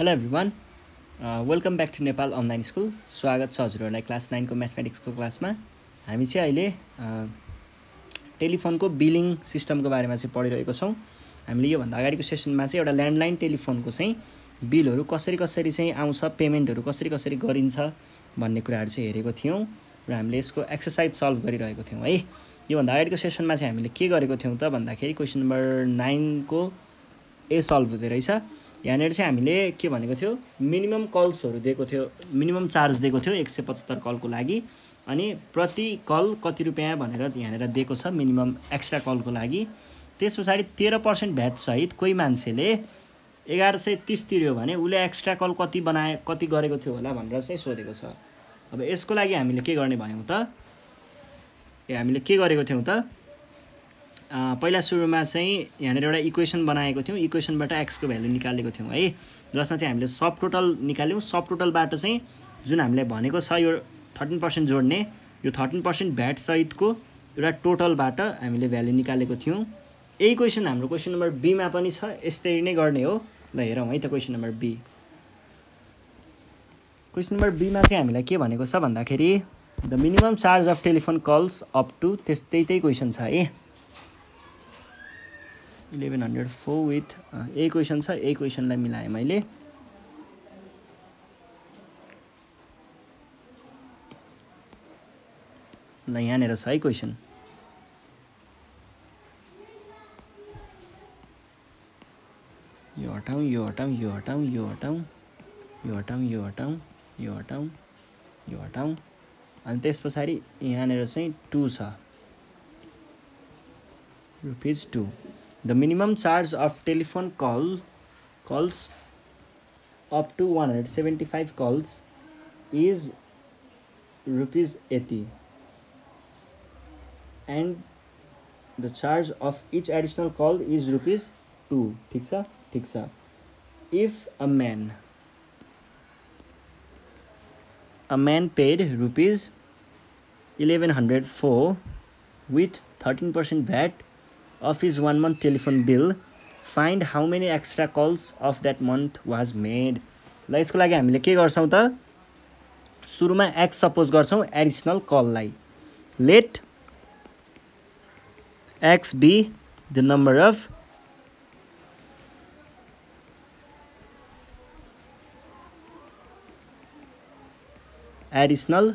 Hello everyone welcome back to Nepal online school स्वागत छ हजुरहरूलाई क्लास नाइनको म्याथमेटिक्सको क्लासमा हामी चाहिँ अहिले टेलिफोनको बिलिङ सिस्टमको बारेमा चाहिँ पढिरहेको छौँ हामीले योभन्दा अगाडिको सेसनमा चाहिँ एउटा ल्यान्डलाइन टेलिफोनको चाहिँ बिलहरू कसरी कसरी चाहिँ आउँछ पेमेन्टहरू कसरी कसरी गरिन्छ भन्ने कुराहरू चाहिँ हेरेको थियौँ र हामीले यसको एक्सर्साइज सल्भ गरिरहेको थियौँ है योभन्दा अगाडिको सेसनमा चाहिँ हामीले के गरेको थियौँ त भन्दाखेरि क्वेसन नम्बर नाइनको ए सल्भ हुँदो रहेछ यहाँनिर चाहिँ हामीले के भनेको थियो मिनिमम कल्सहरू दिएको थियो मिनिमम चार्ज दिएको थियो एक सय पचहत्तर कलको लागि अनि प्रति कल कति रुपियाँ भनेर यहाँनिर दिएको छ मिनिमम एक्स्ट्रा कलको लागि त्यस पछाडि तेह्र पर्सेन्ट भ्याटसहित कोही मान्छेले एघार सय तिस तिर्यो भने उसले एक्स्ट्रा कल कति बनाए कति गरेको थियो होला भनेर चाहिँ सोधेको छ अब यसको लागि हामीले के गर्ने भयौँ त ए हामीले के गरेको थियौँ त पहिला सुरुमा चाहिँ यहाँनिर एउटा इक्वेसन बनाएको थियौँ इक्वेसनबाट एक्सको भ्यालु निकालेको थियौँ है जसमा चाहिँ हामीले सब टोटल निकाल्यौँ सब टोटलबाट चाहिँ जुन हामीलाई भनेको छ यो थर्टिन पर्सेन्ट जोड्ने यो थर्टिन पर्सेन्ट भ्याटसहितको एउटा टोटलबाट हामीले भ्यालु निकालेको थियौँ यही क्वेसन हाम्रो क्वेसन नम्बर बीमा पनि छ यसरी नै गर्ने हो ल हेरौँ है त question number B question number बीमा चाहिँ हामीलाई के भनेको छ भन्दाखेरि the minimum charge of telephone calls up to त्यस्तै त्यही त्यही क्वेसन छ है इलेभेन हन्ड्रेड फोर विथ यही क्वेसन छ यही क्वेसनलाई मिलाएँ मैले ल यहाँनिर छ है क्वेसन यो हटाउँ यो हटाउँ यो हटाउँ यो हटाउँ यो हटाउँ यो हटाउँ यो हटाउँ यो हटाउँ अनि त्यस पछाडि यहाँनिर चाहिँ टु छ rupees two the minimum charge of telephone call calls up to 175 calls is rupees 80 and the charge of each additional call is rupees 2 ठीक छ ठीक if a man a man paid rupees eleven hundred four, with 13% VAT office one month telephone bill find how many extra calls of that month was made ल यसको लागि हामीले के गर्छौँ त सुरुमा एक्स सपोज गर्छौँ एडिसनल कललाई let x be the number of additional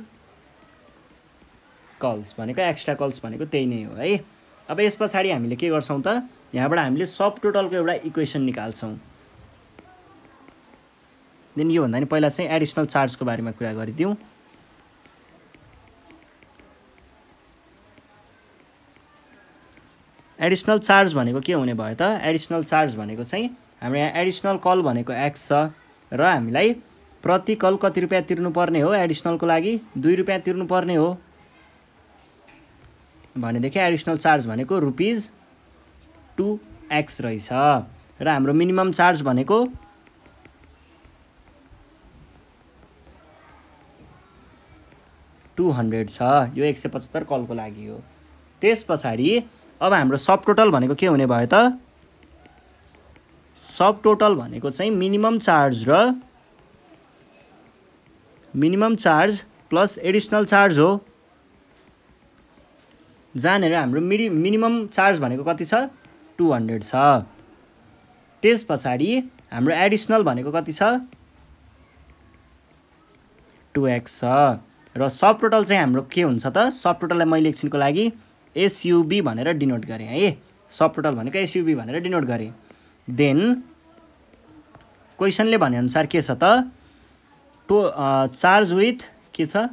calls भनेको एक्स्ट्रा कल्स भनेको त्यही नै हो है अब यस पछाडि हामीले के गर्छौँ त यहाँबाट हामीले सब टोटलको एउटा इक्वेसन निकाल्छौँ देन योभन्दा नि पहिला चाहिँ एडिसनल चार्जको बारेमा कुरा गरिदिउँ एडिसनल चार्ज भनेको के हुने भयो त एडिसनल चार्ज भनेको चाहिँ हाम्रो यहाँ एडिसनल कल भनेको एक्स छ र हामीलाई प्रति कल कति रुपियाँ तिर्नुपर्ने हो एडिसनलको लागि दुई रुपियाँ तिर्नुपर्ने हो भनेदेखि एडिसनल चार्ज भनेको रुपिज टु एक्स रहेछ र हाम्रो मिनिमम चार्ज भनेको टु हन्ड्रेड छ यो एक सय पचहत्तर कलको लागि हो त्यस पछाडि अब हाम्रो सब टोटल भनेको के हुने भयो त सब टोटल भनेको चाहिँ मिनिमम चार्ज र minimum charge plus additional charge हो जहाँनिर हाम्रो मिडि मिनिमम चार्ज भनेको कति छ टु हन्ड्रेड छ त्यस पछाडि हाम्रो एडिसनल भनेको कति छ टु एक्स छ र सब टोटल चाहिँ हाम्रो के हुन्छ त सब टोटललाई मैले एकछिनको लागि एसयुबी भनेर डिनोट गरेँ है सब टोटल भनेको एसयुबी भनेर डिनोट गरेँ देन क्वेसनले भनेअनुसार के छ त टो चार्ज विथ के छ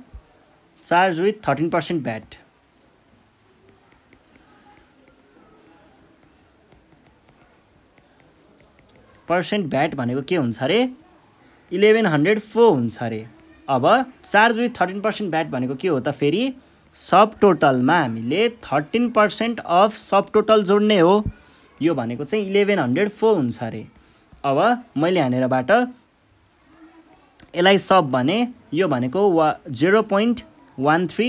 charge with thirteen percent VAT percent VAT भनेको के हुन्छ अरे इलेभेन हन्ड्रेड फोर हुन्छ अरे अब charge with thirteen percent VAT भनेको के हो त फेरि सब टोटलमा हामीले थर्टिन पर्सेन्ट अफ सब टोटल जोड्ने हो यो भनेको चाहिँ इलेभेन हन्ड्रेड फोर हुन्छ अरे अब मैले यहाँनिरबाट यसलाई सब भने यो भनेको वा zero point one three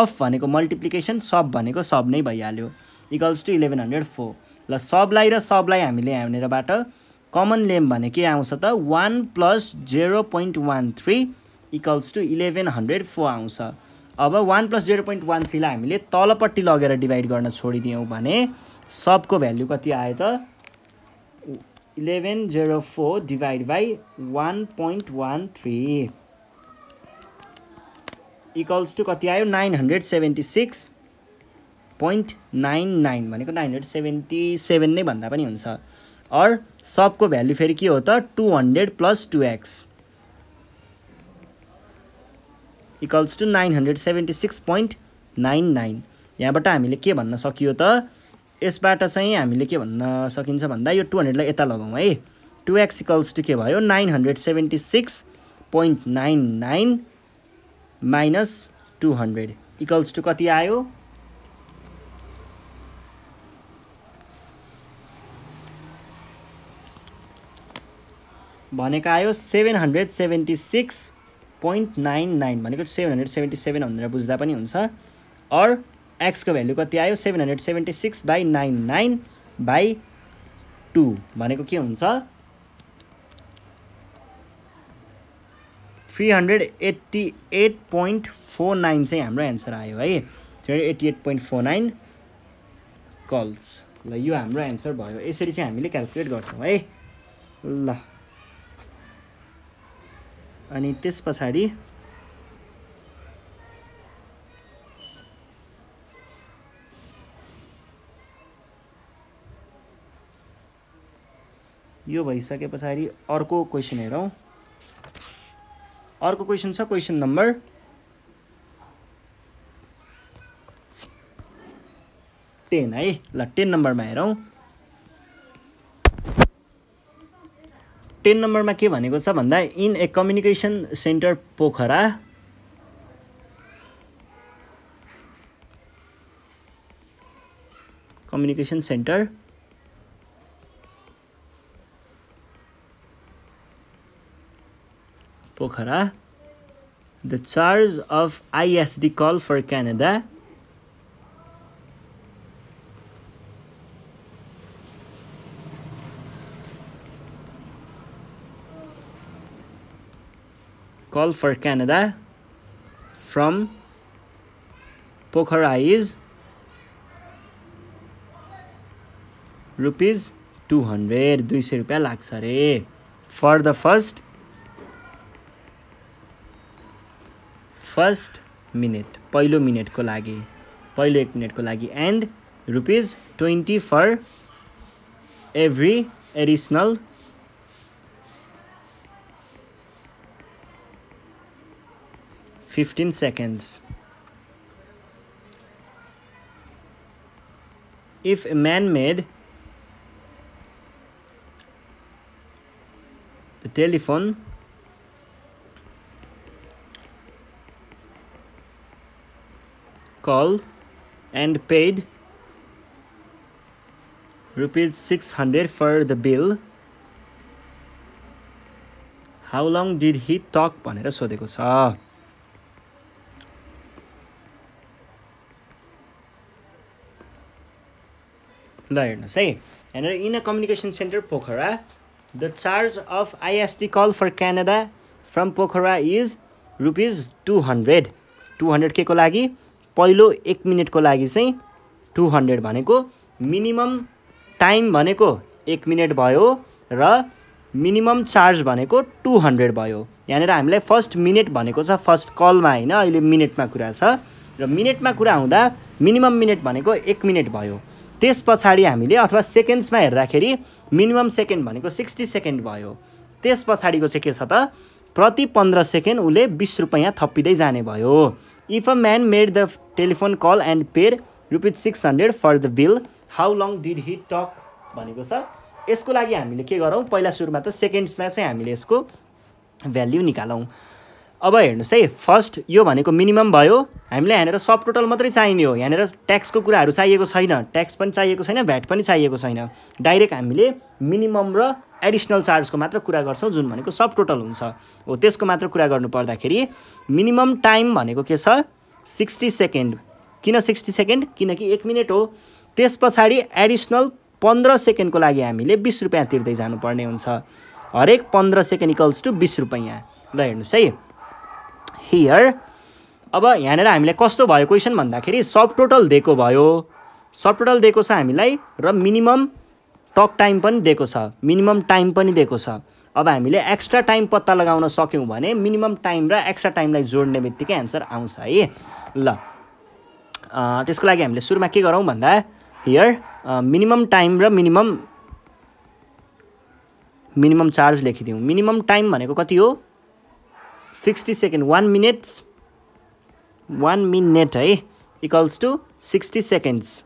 of भनेको मल्टिप्लिकेसन सब भनेको सब नै भइहाल्यो equals to eleven hundred four ल सबलाई र सबलाई हामीले यहाँनिरबाट कमन लेम भने के आउँछ त one plus zero point one three equals to eleven hundred four आउँछ अब one plus zero point one थ्रीलाई हामीले तलपट्टि लगेर डिभाइड गर्न छोडिदियौँ भने सबको भ्याल्यु कति आयो त eleven zero four divide by one point one three equals to कति आयो nine hundred seventy six point nine nine भनेको नाइन हन्ड्रेड सेभेन्टी सेभेन नै भन्दा पनि हुन्छ और सबको भैल्यू फेरि के हो त two hundred plus two x equals to nine hundred seventy six point nine nine यहाँबाट हामीले के भन्न सकियो त यसबाट चाहिँ हामीले के भन्न सकिन्छ भन्दा यो टु हन्ड्रेडलाई यता लगाउँ है टु एक्स इक्वल्स टू के भयो nine hundred seventy six point nine nine minus two hundred equals to कति आयो भनेको आयो seven hundred seventy six point nine nine भनेको सेभेन हन्ड्रेड सेभेन्टी सेभेन भनेर बुझ्दा पनि हुन्छ अर एक्सको भ्यालु कति आयो seven hundred seventy six by nine nine by two भनेको के हुन्छ three hundred eighty eight point four nine चाहिँ हाम्रो एन्सर आयो है three hundred eighty eight point four nine calls ल यो हाम्रो एन्सर भयो यसरी चाहिँ हामीले क्यालकुलेट गर्छौँ है ल अनि त्यस पछाडि यो भइसके पछाडि अर्को क्वेसन हेरौँ अर्को क्वेसन छ क्वेसन नम्बर टेन है ल टेन नम्बरमा हेरौँ टेन नम्बरमा के भनेको छ भन्दा in a communication centre Pokhara communication centre Pokhara the charge of ISD call for Canada call for Canada from Pokhara is rupees two hundred दुई सय रुपियाँ लाग्छ अरे for the first first minute पहिलो मिनटको लागि पहिलो एक मिनटको लागि and rupees twenty for every additional 15 seconds. If a man-made the telephone call and paid rupees 600 for the bill how long did he talk भनेर सोधेको छ ल हेर्नुहोस् है यहाँनिर in a communication centre Pokhara the charge of ISD call for Canada from Pokhara is rupees two hundred two hundred के को लागि पहिलो एक मिनटको लागि चाहिँ टु हन्ड्रेड भनेको मिनिमम टाइम भनेको एक मिनट भयो र मिनिमम चार्ज भनेको टु हन्ड्रेड भयो यहाँनिर हामीलाई फर्स्ट मिनट भनेको छ फर्स्ट कलमा होइन अहिले मिनटमा कुरा छ र मिनटमा कुरा हुँदा मिनिमम मिनट भनेको एक मिनट भयो त्यस पछाडि हामीले अथवा सेकेन्ड्समा हेर्दाखेरि मिनिमम सेकेन्ड भनेको सिक्सटी सेकेन्ड भयो त्यस पछाडिको चाहिँ के छ त प्रति पन्ध्र सेकेन्ड उसले बिस रुपियाँ थप्पिँदै जाने भयो if a man made the telephone call and paid rupees six hundred for the bill how long did he talk भनेको छ यसको लागि हामीले के गरौँ पहिला सुरुमा त सेकेन्ड्समा चाहिँ हामीले यसको भ्याल्यु निकालौँ अब हेर्नुहोस् है फर्स्ट यो भनेको मिनिमम भयो हामीलाई यहाँनिर सब टोटल मात्रै चाहिने हो यहाँनिर ट्याक्सको कुराहरू चाहिएको छैन ट्याक्स पनि चाहिएको छैन भ्याट पनि चाहिएको छैन डाइरेक्ट हामीले मिनिमम र एडिसनल चार्जको मात्र कुरा गर्छौँ जुन भनेको सब टोटल हुन्छ हो त्यसको मात्र कुरा गर्नु पर्दाखेरि मिनिमम टाइम भनेको के छ सिक्सटी सेकेन्ड किन सिक्सटी सेकेन्ड किनकि एक मिनट हो त्यस पछाडि एडिसनल पन्ध्र सेकेन्डको लागि हामीले बिस रुपियाँ तिर्दै जानुपर्ने हुन्छ हरेक पन्ध्र सेकेन्ड इक्वल्स टु बिस रुपियाँ ल हेर्नुहोस् है हियर अब यहाँनिर हामीलाई कस्तो भयो क्वेसन भन्दाखेरि सब टोटल दिएको भयो सब टोटल दिएको छ हामीलाई र मिनिमम टक टाइम पनि दिएको छ मिनिमम टाइम पनि दिएको छ अब हामीले एक्स्ट्रा टाइम पत्ता लगाउन सक्यौँ भने मिनिमम टाइम र एक्स्ट्रा टाइमलाई जोड्ने बित्तिकै एन्सर आउँछ है ल त्यसको लागि हामीले सुरुमा के गरौँ भन्दा हियर मिनिमम टाइम र मिनिमम मिनिमम चार्ज लेखिदिउँ मिनिमम टाइम भनेको कति हो sixty second one minutes one minute है इक्वल्स टु सिक्सटी सेकेन्ड्स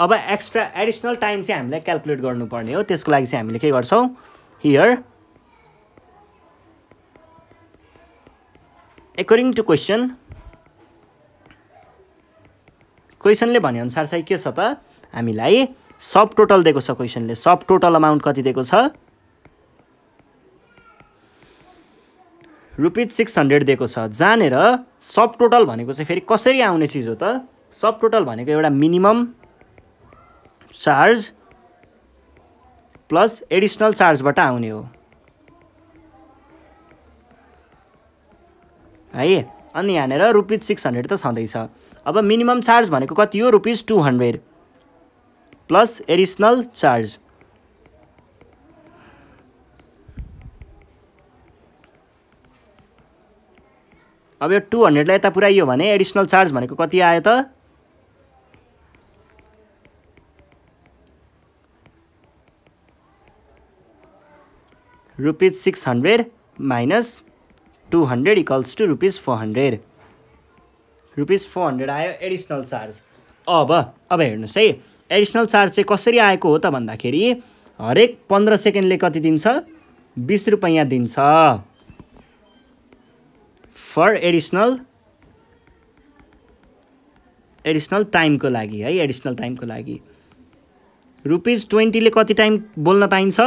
अब एक्स्ट्रा एडिसनल टाइम चाहिँ हामीलाई क्यालकुलेट गर्नुपर्ने हो त्यसको लागि चाहिँ हामीले के गर्छौँ हियर एकर्डिङ टु क्वेसन क्वेसनले भनेअनुसार चाहिँ के छ त हामीलाई सब टोटल दिएको छ क्वेसनले सब टोटल अमाउन्ट कति दिएको छ रुपिज सिक्स हन्ड्रेड दिएको छ जानेर सब टोटल भनेको चाहिँ फेरि कसरी आउने चिज हो त सब टोटल भनेको एउटा मिनिमम चार्ज प्लस एडिसनल चार्जबाट आउने हो है अनि यहाँनिर रुपिज सिक्स हन्ड्रेड त छँदैछ अब मिनिमम चार्ज भनेको कति हो rupees two hundred plus additional charge अब यो टु हन्ड्रेडलाई यता पुऱ्याइयो भने एडिसनल चार्ज भनेको कति आयो त rupees six hundred minus two hundred equals to rupees four hundred rupees four hundred आयो एडिसनल चार्ज अब अब हेर्नुहोस् है एडिसनल चार्ज चाहिँ कसरी आएको हो त भन्दाखेरि हरेक पन्ध्र सेकेन्डले कति दिन्छ बिस रुपैयाँ दिन्छ फर एडिसनल एडिसनल टाइमको लागि है एडिसनल टाइमको लागि रुपिज ट्वेन्टीले कति टाइम बोल्न पाइन्छ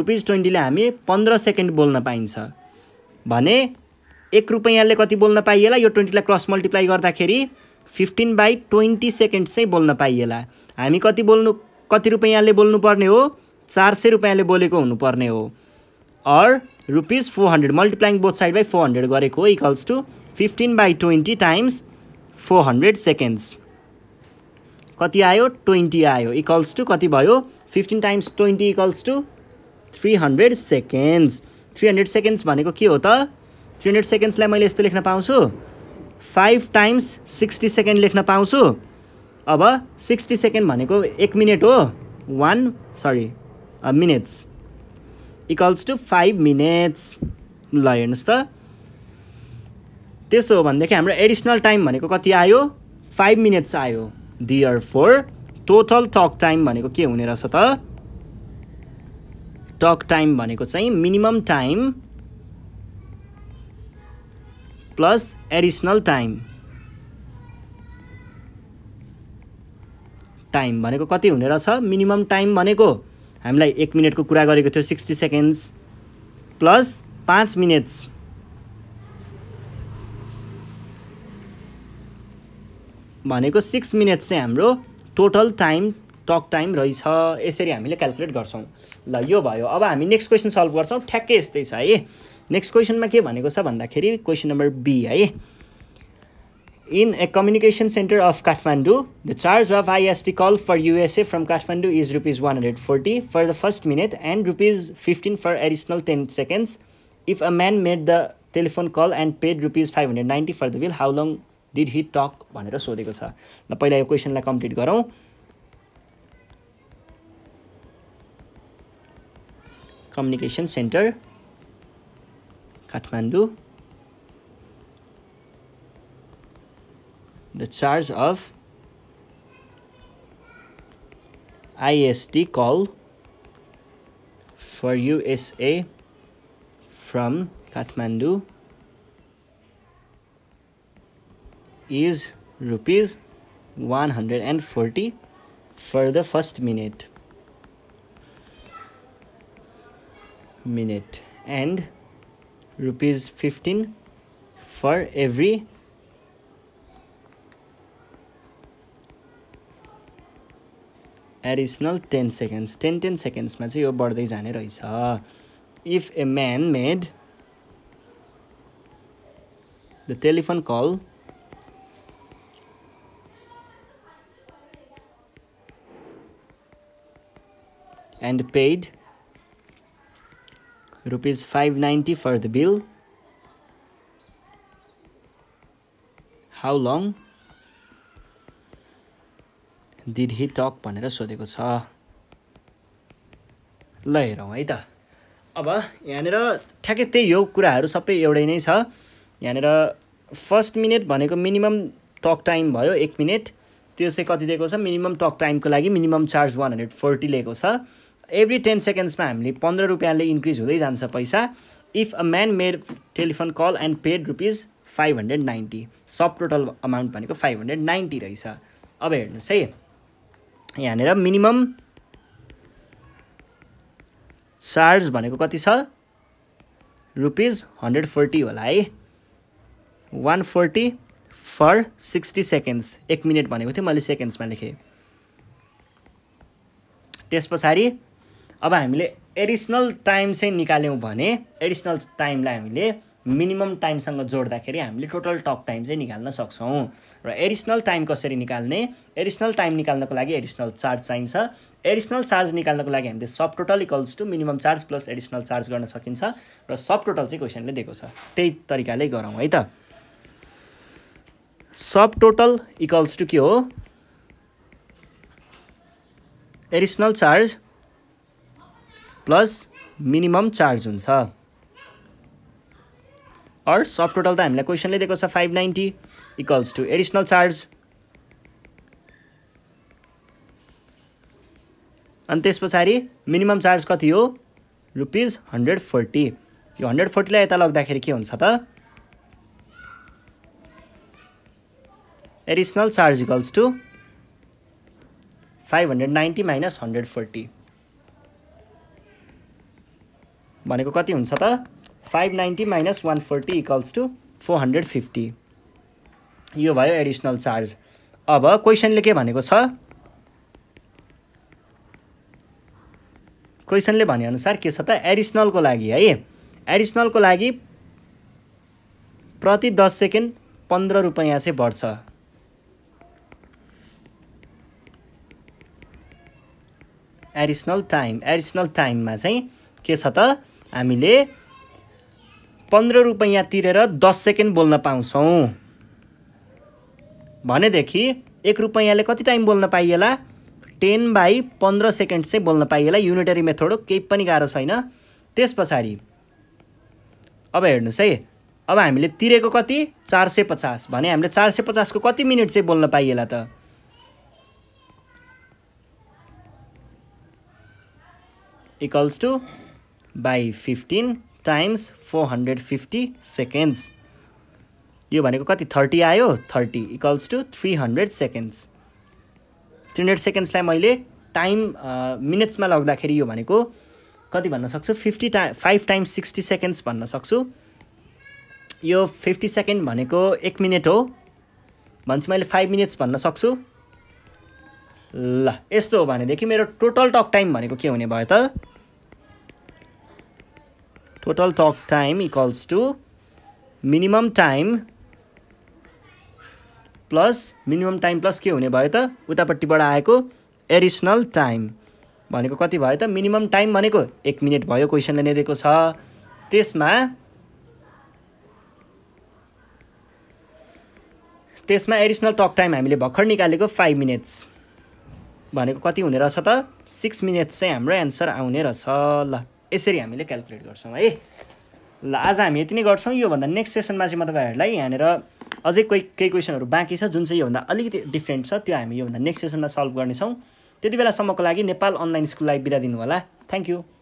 रुपिज ट्वेन्टीले हामी पन्ध्र सेकेन्ड बोल्न पाइन्छ भने एक रुपियाँले कति बोल्न पाइएला यो ट्वेन्टीलाई क्रस मल्टिप्लाई गर्दाखेरि फिफ्टिन बाई ट्वेन्टी सेकेन्ड चाहिँ बोल्न पाइएला हामी कति बोल्नु कति रुपियाँले बोल्नुपर्ने हो चार सय रुपियाँले बोलेको हुनुपर्ने हो अर rupees four hundred multiplying both side by four hundred गरेको हो equals to fifteen by twenty times four hundred seconds कति आयो ट्वेन्टी आयो इक्वल्स टु कति भयो fifteen times twenty equals to three hundred seconds three hundred seconds भनेको के हो त थ्री हन्ड्रेड सेकेन्ड्सलाई मैले यस्तो लेख्न पाउँछु फाइभ टाइम्स सिक्सटी सेकेन्ड लेख्न पाउँछु अब सिक्सटी सेकेन्ड भनेको एक मिनट हो one sorry minutes equals to five minutes ल हेर्नुहोस् त त्यसो हो भनेदेखि हाम्रो एडिसनल टाइम भनेको कति आयो फाइभ मिनट्स आयो therefore total talk time भनेको के हुने रहेछ त टक टाइम भनेको चाहिँ minimum time plus additional time time भनेको कति हुने रहेछ मिनिमम टाइम भनेको हामीलाई एक मिनटको कुरा गरेको थियो सिक्सटी सेकेन्ड्स प्लस पाँच मिनट्स भनेको सिक्स मिनट्स चाहिँ हाम्रो टोटल टाइम टक टाइम रहेछ यसरी हामीले क्यालकुलेट गर्छौँ ल यो भयो अब हामी नेक्स्ट क्वेसन सल्भ गर्छौँ ठ्याक्कै यस्तै छ है नेक्स्ट क्वेसनमा के भनेको छ भन्दाखेरि क्वेसन नम्बर बी है In a communication center of Kathmandu, the charge of IST call for USA from Kathmandu is rupees 140 for the first minute and rupees 15 for additional 10 seconds. If a man made the telephone call and paid rupees 590 for the bill, how long did he talk? He talk भनेर सोधेको छ ल पहिला यो क्वेसनलाई complete गरौँ communication centre Kathmandu the charge of IST call for USA from Kathmandu is rupees 140 for the first minute minute and rupees 15 for every additional ten seconds ten ten सेकेन्ड्समा चाहिँ यो बढ्दै जाने रहेछ if a man made the telephone call and paid rupees five ninety for the bill how long did he talk भनेर सोधेको छ ल हेरौँ है त अब यहाँनिर ठ्याक्कै त्यही हो कुराहरू सबै एउटै नै छ यहाँनिर फर्स्ट मिनेट भनेको मिनिमम टक टाइम भयो एक मिनेट त्यो चाहिँ कति दिएको छ मिनिमम टक टाइमको लागि minimum charge one hundred forty लिएको छ एभ्री टेन सेकेन्ड्समा हामीले पन्ध्र रुपियाँले इन्क्रिज हुँदै जान्छ पैसा if a man made telephone call and paid rupees five hundred ninety सब टोटल अमाउन्ट भनेको फाइभ हन्ड्रेड नाइन्टी रहेछ अब हेर्नुहोस् है यहाँनिर मिनिमम चार्ज भनेको कति छ रुपिज हन्ड्रेड फोर्टी होला है one forty for sixty seconds एक मिनट भनेको थिएँ मैले सेकेन्ड्समा लेखेँ त्यस पछाडि अब हामीले एडिसनल टाइम चाहिँ निकाल्यौँ भने एडिसनल टाइमलाई हामीले मिनिमम टाइमसँग जोड्दाखेरि हामीले टोटल टक टाइम चाहिँ निकाल्न सक्छौँ र एडिसनल टाइम कसरी निकाल्ने एडिसनल टाइम निकाल्नको लागि एडिसनल चार्ज चाहिन्छ एडिसनल चार्ज निकाल्नको लागि हामीले सब total equals to minimum charge plus additional charge गर्न सकिन्छ र सब टोटल चाहिँ क्वेसनले दिएको छ त्यही तरिकाले गरौँ है त सब टोटल इक्वल्स टु के हो additional charge plus minimum charge हुन्छ अर सब टोटल त हामीलाई क्वेसनले दिएको छ five ninety equals to additional charge अनि त्यस पछाडि मिनिमम चार्ज कति हो रुपिज हन्ड्रेड फोर्टी यो हन्ड्रेड फोर्टीलाई यता लग्दाखेरि के हुन्छ त additional charge equals to five hundred ninety minus hundred forty भनेको कति हुन्छ त five ninety minus one forty equals to four hundred fifty यो भयो एडिसनल चार्ज अब क्वेसनले के भनेको छ क्वेसनले भनेअनुसार के छ त एडिसनलको लागि है एडिसनलको लागि प्रति दस सेकेन्ड पन्ध्र रुपियाँ चाहिँ बढ्छ एडिसनल टाइम एडिसनल टाइममा चाहिँ के छ त हामीले पन्ध्र रुपियाँ तिरेर दस सेकेन्ड बोल्न पाउँछौँ भनेदेखि एक रुपैयाँले कति टाइम बोल्न पाइएला टेन बाई पन्ध्र सेकेन्ड चाहिँ बोल्न पाइएला युनिटरी मेथड हो केही पनि गाह्रो छैन त्यस पछाडि अब हेर्नुहोस् है अब हामीले तिरेको कति चार सय पचास भने हामीले चार सय पचासको कति मिनट चाहिँ बोल्न पाइएला त equals to by fifteen times four hundred fifty seconds यो भनेको कति थर्टी आयो thirty equals to three hundred seconds three hundred सेकेन्ड्सलाई मैले टाइम मिनट्समा लग्दाखेरि यो भनेको कति भन्न सक्छु फिफ्टी टा फाइभ टाइम्स सिक्सटी सेकेन्ड्स भन्न सक्छु यो फिफ्टी सेकेन्ड भनेको एक मिनट हो भनेपछि मैले फाइभ मिनट्स भन्न सक्छु ल यस्तो हो भनेदेखि मेरो टोटल टक टाइम भनेको के हुने भयो त total talk time equals to minimum time plus minimum time plus के हुने भयो त उतापट्टिबाट आएको एडिसनल टाइम भनेको कति भयो त मिनिमम टाइम भनेको एक मिनट भयो क्वेसनले नै दिएको छ त्यसमा त्यसमा एडिसनल टक टाइम हामीले भर्खर निकालेको फाइभ मिनट्स भनेको कति हुने रहेछ त सिक्स मिनट्स चाहिँ हाम्रो एन्सर आउने रहेछ ल यसरी हामीले क्यालकुलेट गर्छौँ है ल आज हामी यति नै गर्छौँ योभन्दा नेक्स्ट सेसनमा चाहिँ म तपाईँहरूलाई यहाँनिर अझै कोही केही क्वेसनहरू बाँकी छ जुन चाहिँ योभन्दा अलिकति डिफ्रेन्ट छ त्यो हामी योभन्दा नेक्स्ट सेसनमा सल्भ गर्नेछौँ त्यति बेलासम्मको लागि नेपाल अनलाइन स्कुललाई बिदा दिनु होला थ्याङ्क यू